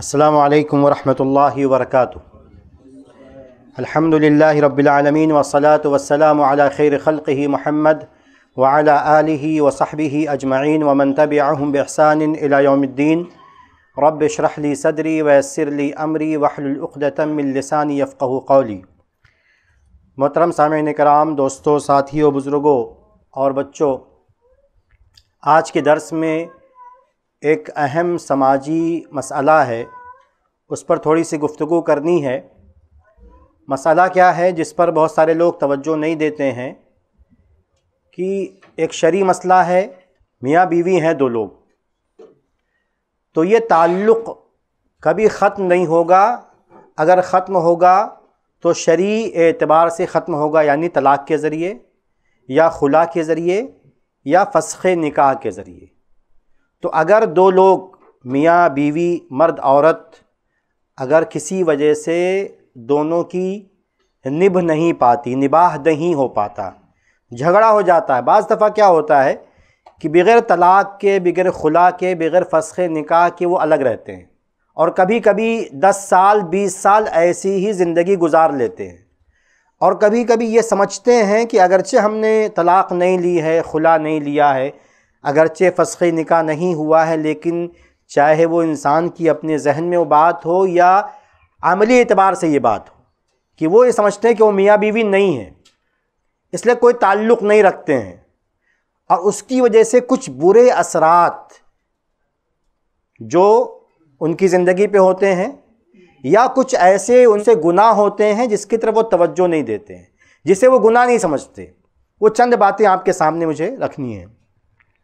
अल्लाम वरहमल वरक अलहमदिल्ला रबालमीन वसलात वसलाम खैर खल्क महमद वाला आलि वसहबी अजमैन वमन तब बहसान रब शरहली सदरी वसरली अमरी वहलतमिलसानी यफ़़ कौली मोहतरम सामिन कराम दोस्तों साथियों बुज़ुर्गों और बच्चों आज के दरस में एक अहम समाजी मसला है उस पर थोड़ी सी गुफ्तु करनी है मसला क्या है जिस पर बहुत सारे लोग तवज्जो नहीं देते हैं कि एक शरी मसला है मियाँ बीवी हैं दो लोग तो ये ताल्लुक़ कभी ख़त्म नहीं होगा अगर ख़त्म होगा तो शरी एतबार से ख़त्म होगा यानी तलाक़ के ज़रिए या खुला के ज़रिए या फसख़ निकाह के ज़रिए तो अगर दो लोग मियाँ बीवी मर्द औरत अगर किसी वजह से दोनों की निभ नहीं पाती निबाह नहीं हो पाता झगड़ा हो जाता है बज़ दफ़ा क्या होता है कि बग़ैर तलाक़ के बग़ैर खुला के बग़ैर फसख निकाह के वो अलग रहते हैं और कभी कभी दस साल बीस साल ऐसी ही ज़िंदगी गुजार लेते हैं और कभी कभी ये समझते हैं कि अगरचे हमने तलाक़ नहीं ली है खुला नहीं लिया है अगरचे फ़स्ख़ निका नहीं हुआ है लेकिन चाहे वो इंसान की अपने जहन में वो बात हो या अमली एतबार से ये बात हो कि वो ये समझते हैं कि वो मियाँ बीवी नहीं है इसलिए कोई ताल्लुक़ नहीं रखते हैं और उसकी वजह से कुछ बुरे असरात जो उनकी ज़िंदगी पे होते हैं या कुछ ऐसे उनसे गुनाह होते हैं जिसकी तरफ वो तवज्जो नहीं देते हैं जिसे वो गुनाह नहीं समझते वो चंद बातें आपके सामने मुझे रखनी हैं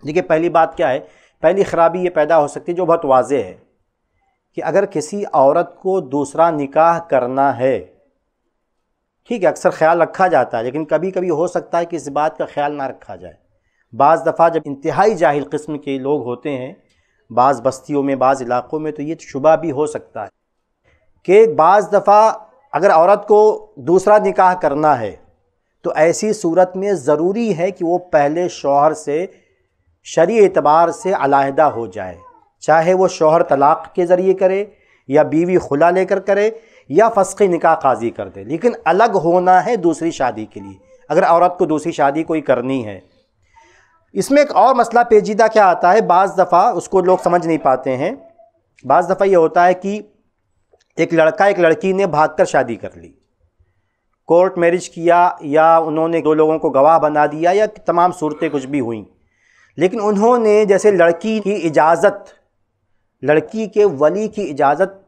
देखिए पहली बात क्या है पहली ख़राबी ये पैदा हो सकती है जो बहुत वाज है कि अगर किसी औरत को दूसरा निकाह करना है ठीक है अक्सर ख्याल रखा जाता है लेकिन कभी कभी हो सकता है कि इस बात का ख्याल ना रखा जाए बाज़ दफ़ा जब इंतहाई जाहिल कस्म के लोग होते हैं बाज़ बस्तियों में बाज़ इलाक़ों में तो ये शुबा भी हो सकता है कि बाज़ दफ़ा अगर औरत को दूसरा निकाह करना है तो ऐसी सूरत में ज़रूरी है कि वो पहले शोहर से शरी एतबार से अलाहदा हो जाए चाहे वो शोहर तलाक़ के ज़रिए करे या बीवी खुला लेकर करे या फसकी निका काजी कर दे लेकिन अलग होना है दूसरी शादी के लिए अगर औरत को दूसरी शादी कोई करनी है इसमें एक और मसला पेचीदा क्या आता है बज़ दफ़ा उसको लोग समझ नहीं पाते हैं बज़ दफ़ा ये होता है कि एक लड़का एक लड़की ने भाग कर शादी कर ली कोर्ट मैरिज किया या उन्होंने दो लोगों को गवाह बना दिया या तमाम सूरतें कुछ भी हुई लेकिन उन्होंने जैसे लड़की की इजाज़त लड़की के वली की इजाज़त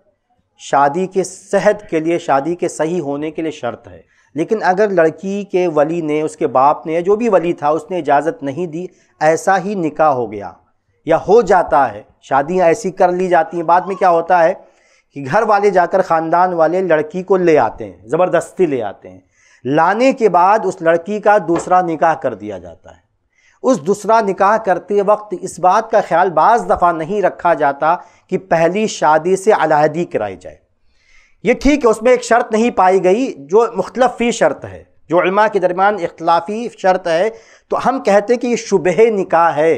शादी के सेहत के लिए शादी के सही होने के लिए शर्त है लेकिन अगर लड़की के वली ने उसके बाप ने जो भी वली था उसने इजाज़त नहीं दी ऐसा ही निकाह हो गया या हो जाता है शादियां ऐसी कर ली जाती हैं बाद में क्या होता है कि घर वाले जाकर ख़ानदान वाले लड़की को ले आते हैं ज़बरदस्ती ले आते हैं लाने के बाद उस लड़की का दूसरा निकाह कर दिया जाता है उस दूसरा निकाह करते वक्त इस बात का ख्याल बाज़ दफ़ा नहीं रखा जाता कि पहली शादी से अलाहदगी कराई जाए ये ठीक है उसमें एक शर्त नहीं पाई गई जो मुख्तलफ फ़ी शर्त है जो उलमा के दरमियान इख्लाफी शर्त है तो हम कहते हैं कि ये शुबह निकाह है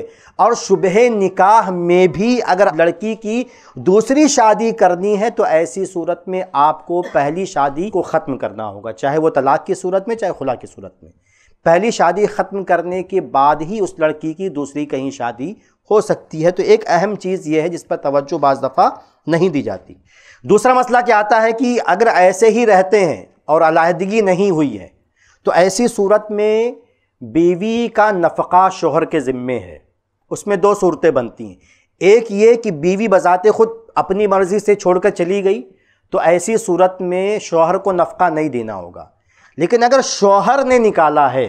और शुबह निकाह में भी अगर लड़की की दूसरी शादी करनी है तो ऐसी सूरत में आपको पहली शादी को ख़त्म करना होगा चाहे वो तलाक़ की सूरत में चाहे खुला की सूरत में पहली शादी ख़त्म करने के बाद ही उस लड़की की दूसरी कहीं शादी हो सकती है तो एक अहम चीज़ यह है जिस पर तवज्जो बाज़ दफ़ा नहीं दी जाती दूसरा मसला क्या आता है कि अगर ऐसे ही रहते हैं और अलाहदगी नहीं हुई है तो ऐसी सूरत में बीवी का नफ़का शोहर के ज़िम्मे है उसमें दो सूरतें बनती हैं एक ये कि बीवी बजाते खुद अपनी मर्ज़ी से छोड़कर चली गई तो ऐसी सूरत में शोहर को नफ़का नहीं देना होगा लेकिन अगर शोहर ने निकाला है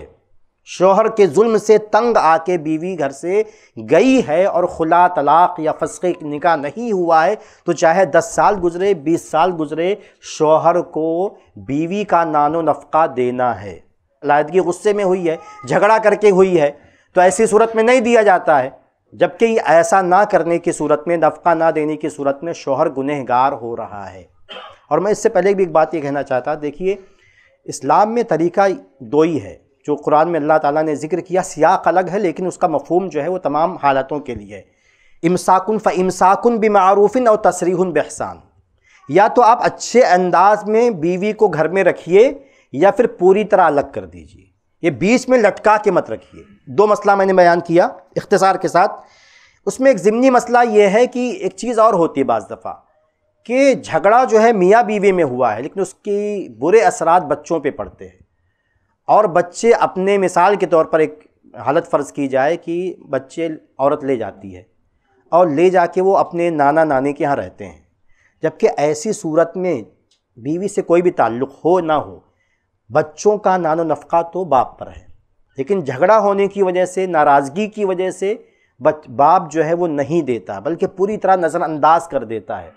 शोहर के जुल्म से तंग आके बीवी घर से गई है और खुला तलाक या फसके निकाह नहीं हुआ है तो चाहे दस साल गुजरे बीस साल गुजरे शोहर को बीवी का नानो नफका देना है अलायदगी गुस्से में हुई है झगड़ा करके हुई है तो ऐसी सूरत में नहीं दिया जाता है जबकि ऐसा ना करने की सूरत में नफका ना देने की सूरत में शोहर गुनहगार हो रहा है और मैं इससे पहले भी एक बात ये कहना चाहता देखिए इस्लाम में तरीका दो ही है जो कुरान में अल्लाह ताला ने जिक्र किया सियाक अलग है लेकिन उसका मफहम जो है वो तमाम हालातों के लिए इमसाकुन फ़ इमसाकुन मारूफिन और तसरीहन बहसान या तो आप अच्छे अंदाज में बीवी को घर में रखिए या फिर पूरी तरह अलग कर दीजिए ये बीच में लटका के मत रखिए दो मसला मैंने बयान किया इख्तसार के साथ उसमें एक ज़िमनी मसला ये है कि एक चीज़ और होती है बज़ दफ़ा कि झगड़ा जो है मियाँ बीवी में हुआ है लेकिन उसकी बुरे असरात बच्चों पे पड़ते हैं और बच्चे अपने मिसाल के तौर पर एक हालत फ़र्ज़ की जाए कि बच्चे औरत ले जाती है और ले जाके वो अपने नाना नानी के यहाँ रहते हैं जबकि ऐसी सूरत में बीवी से कोई भी ताल्लुक़ हो ना हो बच्चों का नानो नफ़ा तो बाप पर है लेकिन झगड़ा होने की वजह से नाराज़गी की वजह से बच बाप जो है वो नहीं देता बल्कि पूरी तरह नज़रअंदाज कर देता है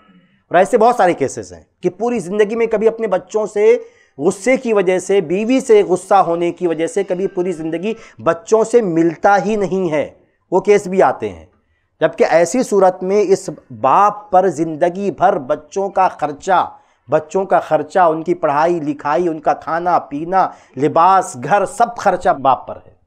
और ऐसे बहुत सारे केसेस हैं कि पूरी ज़िंदगी में कभी अपने बच्चों से गुस्से की वजह से बीवी से गुस्सा होने की वजह से कभी पूरी ज़िंदगी बच्चों से मिलता ही नहीं है वो केस भी आते हैं जबकि ऐसी सूरत में इस बाप पर ज़िंदगी भर बच्चों का ख़र्चा बच्चों का ख़र्चा उनकी पढ़ाई लिखाई उनका खाना पीना लिबास घर सब खर्चा बाप पर है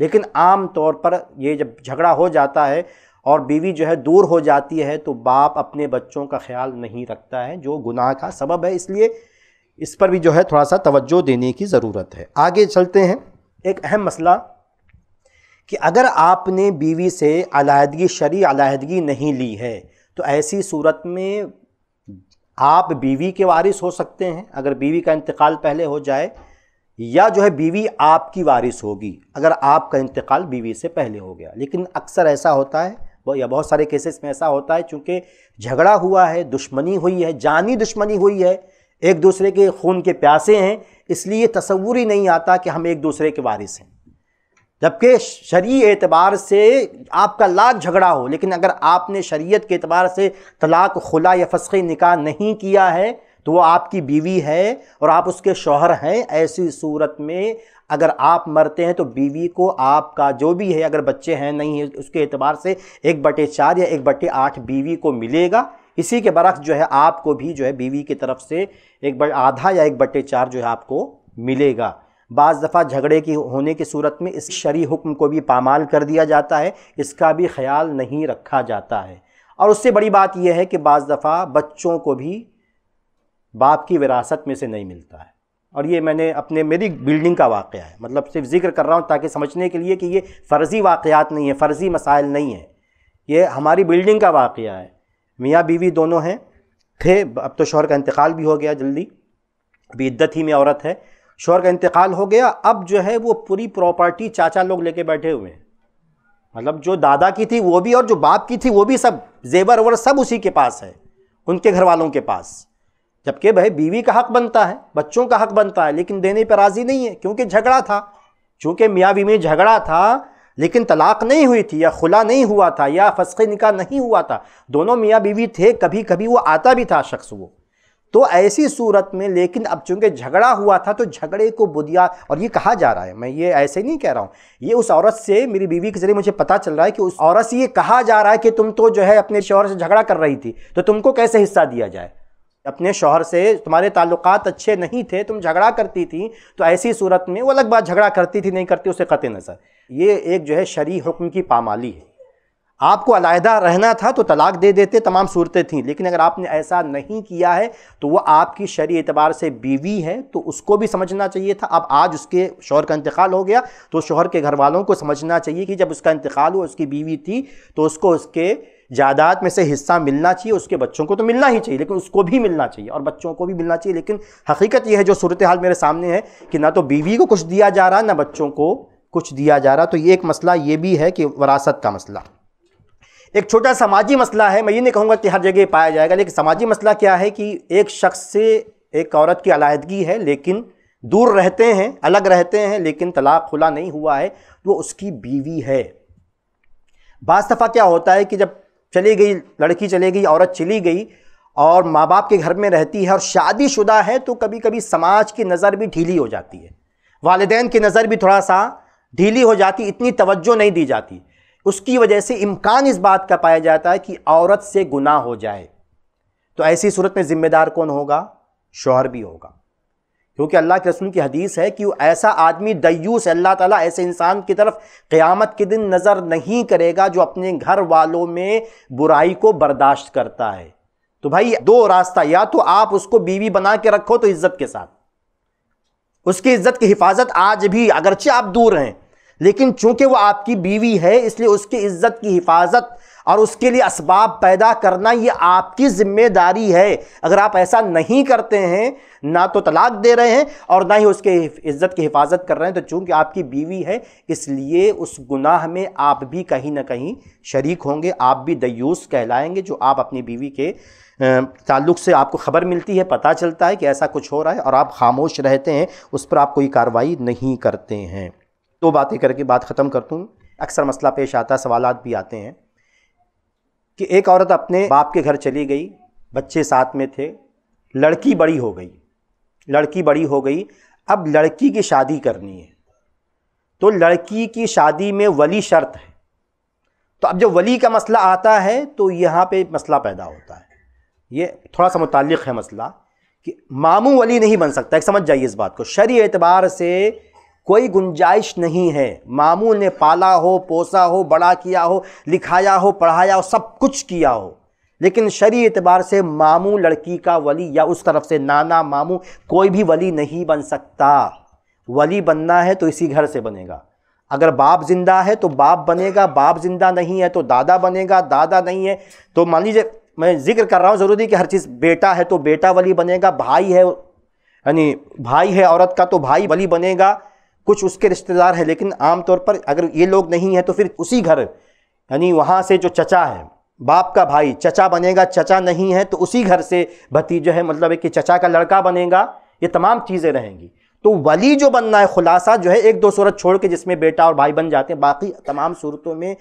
लेकिन आम तौर पर ये जब झगड़ा हो जाता है और बीवी जो है दूर हो जाती है तो बाप अपने बच्चों का ख्याल नहीं रखता है जो गुनाह का सबब है इसलिए इस पर भी जो है थोड़ा सा तवज्जो देने की ज़रूरत है आगे चलते हैं एक अहम मसला कि अगर आपने बीवी से अलाहदगी शरी अलाहदगी नहीं ली है तो ऐसी सूरत में आप बीवी के वारिस हो सकते हैं अगर बीवी का इंतकाल पहले हो जाए या जो है बीवी आपकी वारिस होगी अगर आपका इंतकाल बीवी से पहले हो गया लेकिन अक्सर ऐसा होता है या बहुत सारे केसेस में ऐसा होता है चूंकि झगड़ा हुआ है दुश्मनी हुई है जानी दुश्मनी हुई है एक दूसरे के खून के प्यासे हैं इसलिए तस्वूर ही नहीं आता कि हम एक दूसरे के वारिस हैं जबकि शरी एतबार से आपका लाख झगड़ा हो लेकिन अगर आपने शरीयत के एतबार से तलाक खुला या फसख़ निकाह नहीं किया है तो वो आपकी बीवी है और आप उसके शोहर हैं ऐसी सूरत में अगर आप मरते हैं तो बीवी को आपका जो भी है अगर बच्चे हैं नहीं है उसके एतबार से एक बटे चार या एक बटे आठ बीवी को मिलेगा इसी के बरक्स जो है आपको भी जो है बीवी की तरफ से एक बट आधा या एक बटे चार जो है आपको मिलेगा बाज़ दफ़ा झगड़े की होने की सूरत में इस शरी हुक्म को भी पामाल कर दिया जाता है इसका भी ख्याल नहीं रखा जाता है और उससे बड़ी बात यह है कि बाज़ दफ़ा बच्चों को भी बाप की विरासत में से नहीं मिलता है और ये मैंने अपने मेरी बिल्डिंग का वाक़ है मतलब सिर्फ जिक्र कर रहा हूँ ताकि समझने के लिए कि ये फ़र्ज़ी वाक़ात नहीं है फ़र्ज़ी मसाइल नहीं है ये हमारी बिल्डिंग का वाक़ है मियाँ बीवी दोनों हैं थे अब तो शोहर का इंतकाल भी हो गया जल्दी अभी इद्दत ही में औरत है शोहर का इंतकाल हो गया अब जो है वो पूरी प्रॉपर्टी चाचा लोग लेके बैठे हुए हैं मतलब जो दादा की थी वो भी और जो बाप की थी वो भी सब जेवर वेवर सब उसी के पास है उनके घर वालों के पास जबकि भाई बीवी का हक बनता है बच्चों का हक बनता है लेकिन देने पर राज़ी नहीं है क्योंकि झगड़ा था चूँकि मियाँ बीवी झगड़ा था लेकिन तलाक नहीं हुई थी या खुला नहीं हुआ था या फसक निका नहीं हुआ था दोनों मियाँ बीवी थे कभी कभी वो आता भी था शख्स वो तो ऐसी सूरत में लेकिन अब चूंकि झगड़ा हुआ था तो झगड़े को बुदिया और ये कहा जा रहा है मैं ये ऐसे नहीं कह रहा हूँ ये उस औरत से मेरी बीवी के जरिए मुझे पता चल रहा है कि उस औरत से ये कहा जा रहा है कि तुम तो जो है अपने शोहर से झगड़ा कर रही थी तो तुमको कैसे हिस्सा दिया जाए अपने शोहर से तुम्हारे ताल्लुकात अच्छे नहीं थे तुम झगड़ा करती थी तो ऐसी सूरत में वो अलग बात झगड़ा करती थी नहीं करती उसे क़त नज़र ये एक जो है शरी हुक्म की पामाली है आपको अलायदा रहना था तो तलाक दे देते तमाम सूरतें थीं लेकिन अगर आपने ऐसा नहीं किया है तो वह आपकी शरी एतबार से बीवी है तो उसको भी समझना चाहिए था अब आज उसके शोहर का इंतकाल हो गया तो शोहर के घर वालों को समझना चाहिए कि जब उसका इंतकाल हुआ उसकी बीवी थी तो उसको उसके जायदाद में से हिस्सा मिलना चाहिए उसके बच्चों को तो मिलना ही चाहिए लेकिन उसको भी मिलना चाहिए और बच्चों को भी मिलना चाहिए लेकिन हकीकत यह है जो सूरत हाल मेरे सामने है कि ना तो बीवी को कुछ दिया जा रहा ना बच्चों को कुछ दिया जा रहा तो ये एक मसला ये भी है कि वरासत का मसला एक छोटा समाजी मसला है मैं ये नहीं कहूँगा कि हर जगह पाया जाएगा लेकिन समाजी मसला क्या है कि एक शख्स से एक औरत की अलाहदगी है लेकिन दूर रहते हैं अलग रहते हैं लेकिन तलाक खुला नहीं हुआ है वो तो उसकी बीवी है बाज़ दफ़ा क्या होता है कि जब चली गई लड़की चली गई औरत चली गई और माँ बाप के घर में रहती है और शादीशुदा है तो कभी कभी समाज की नज़र भी ढीली हो जाती है वालदेन की नज़र भी थोड़ा सा ढीली हो जाती इतनी तवज्जो नहीं दी जाती उसकी वजह से इम्कान इस बात का पाया जाता है कि औरत से गुनाह हो जाए तो ऐसी सूरत में ज़िम्मेदार कौन होगा शोहर भी होगा क्योंकि अल्लाह के रसूल की हदीस है कि ऐसा आदमी दयूस अल्लाह ताला ऐसे इंसान की तरफ क़यामत के दिन नज़र नहीं करेगा जो अपने घर वालों में बुराई को बर्दाश्त करता है तो भाई दो रास्ता या तो आप उसको बीवी बना के रखो तो इज्जत के साथ उसकी इज्जत की हिफाजत आज भी अगरचे आप दूर हैं लेकिन चूंकि वो आपकी बीवी है इसलिए उसकी इज्जत की हिफाजत और उसके लिए इसबाब पैदा करना ये आपकी ज़िम्मेदारी है अगर आप ऐसा नहीं करते हैं ना तो तलाक दे रहे हैं और ना ही उसके इज़्ज़त की हिफाजत कर रहे हैं तो चूंकि आपकी बीवी है इसलिए उस गुनाह में आप भी कहीं ना कहीं शरीक होंगे आप भी दयूस कहलाएंगे जो आप अपनी बीवी के ताल्लुक से आपको ख़बर मिलती है पता चलता है कि ऐसा कुछ हो रहा है और आप खामोश रहते हैं उस पर आप कोई कार्रवाई नहीं करते हैं दो तो बातें करके बात ख़त्म कर दूँ अक्सर मसला पेश आता है सवाल भी आते हैं कि एक औरत अपने बाप के घर चली गई बच्चे साथ में थे लड़की बड़ी हो गई लड़की बड़ी हो गई अब लड़की की शादी करनी है तो लड़की की शादी में वली शर्त है तो अब जब वली का मसला आता है तो यहाँ पे मसला पैदा होता है ये थोड़ा सा मुतल है मसला कि मामू वली नहीं बन सकता एक समझ जाइए इस बात को शरी एतबार से कोई गुंजाइश नहीं है मामू ने पाला हो पोसा हो बड़ा किया हो लिखाया हो पढ़ाया हो सब कुछ किया हो लेकिन शरी एतबार से मामू लड़की का वली या उस तरफ से नाना मामू कोई भी वली नहीं बन सकता वली बनना है तो इसी घर से बनेगा अगर बाप जिंदा है तो बाप बनेगा बाप जिंदा नहीं है तो दादा बनेगा दादा नहीं है तो मान लीजिए मैं जिक्र कर रहा हूँ ज़रूरी कि हर चीज़ बेटा है तो बेटा वली बनेगा भाई है यानी भाई है औरत का तो भाई वली बनेगा कुछ उसके रिश्तेदार हैं लेकिन आम तौर पर अगर ये लोग नहीं हैं तो फिर उसी घर यानी वहाँ से जो चचा है बाप का भाई चचा बनेगा चचा नहीं है तो उसी घर से भतीजा है मतलब है कि चचा का लड़का बनेगा ये तमाम चीज़ें रहेंगी तो वली जो बनना है खुलासा जो है एक दो सूरत छोड़ के जिसमें बेटा और भाई बन जाते हैं बाकी तमाम सूरतों में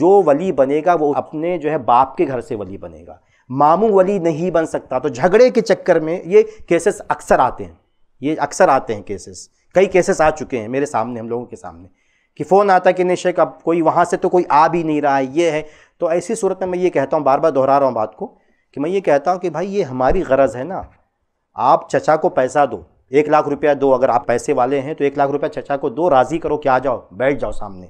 जो वली बनेगा वो अपने जो है बाप के घर से वली बनेगा मामू वली नहीं बन सकता तो झगड़े के चक्कर में ये केसेस अक्सर आते हैं ये अक्सर आते हैं केसेस कई केसेस आ चुके हैं मेरे सामने हम लोगों के सामने कि फ़ोन आता कि नहीं शेख अब कोई वहाँ से तो कोई आ भी नहीं रहा है ये है तो ऐसी सूरत में मैं ये कहता हूँ बार बार दोहरा रहा हूँ बात को कि मैं ये कहता हूँ कि भाई ये हमारी गरज़ है ना आप चचा को पैसा दो एक लाख रुपया दो अगर आप पैसे वाले हैं तो एक लाख रुपया चचा को दो राज़ी करो कि आ जाओ बैठ जाओ सामने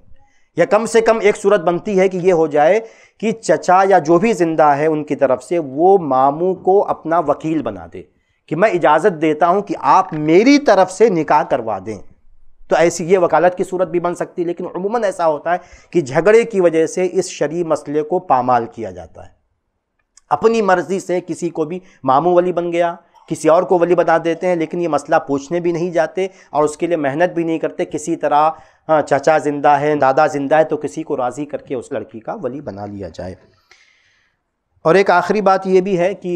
या कम से कम एक सूरत बनती है कि ये हो जाए कि चचा या जो भी ज़िंदा है उनकी तरफ से वो मामू को अपना वकील बना दे कि मैं इजाज़त देता हूं कि आप मेरी तरफ से निकाह करवा दें तो ऐसी ये वकालत की सूरत भी बन सकती है लेकिन उमूमन ऐसा होता है कि झगड़े की वजह से इस शरी मसले को पामाल किया जाता है अपनी मर्ज़ी से किसी को भी मामू वली बन गया किसी और को वली बना देते हैं लेकिन ये मसला पूछने भी नहीं जाते और उसके लिए मेहनत भी नहीं करते किसी तरह हाँ, चाचा ज़िंदा है दादा ज़िंदा है तो किसी को राज़ी करके उस लड़की का वली बना लिया जाए और एक आखिरी बात ये भी है कि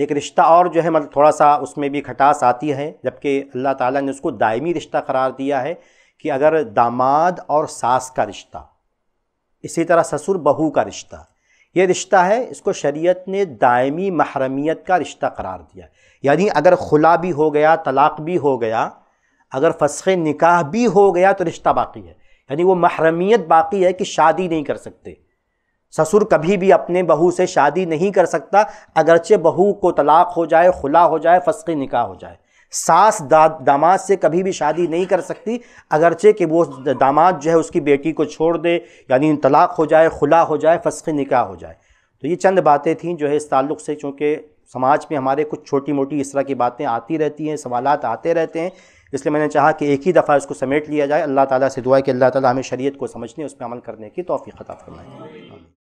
एक रिश्ता और जो है मतलब थोड़ा सा उसमें भी खटास आती है जबकि अल्लाह ताला ने उसको दायमी रिश्ता करार दिया है कि अगर दामाद और सास का रिश्ता इसी तरह ससुर बहू का रिश्ता ये रिश्ता है इसको शरीयत ने दायमी महरमियत का रिश्ता करार दिया यानी अगर खुला भी हो गया तलाक़ भी हो गया अगर फसख़ निकाह भी हो गया तो रिश्ता बाकी है यानी वो महरमियत बाकी है कि शादी नहीं कर सकते ससुर कभी भी अपने बहू से शादी नहीं कर सकता अगरचे बहू को तलाक हो जाए खुला हो जाए फसकी निकाह हो जाए सास दा, दामाद से कभी भी शादी नहीं कर सकती अगरचे कि वो दामाद जो है उसकी बेटी को छोड़ दे यानी तलाक हो जाए खुला हो जाए फसकी निकाह हो जाए तो ये चंद बातें थीं जो है इस ताल्लुक़ से चूँकि समाज में हमारे कुछ छोटी मोटी इस तरह की बातें आती रहती हैं सवाल आते रहते हैं इसलिए मैंने चाहा कि एक ही दफ़ा इसको समेट लिया जाए अल्लाह ताला से दुआ है कि अल्लाह ताला हमें शरीयत को समझने उस पर अमल करने की तोफ़ी ख़ता फरमाए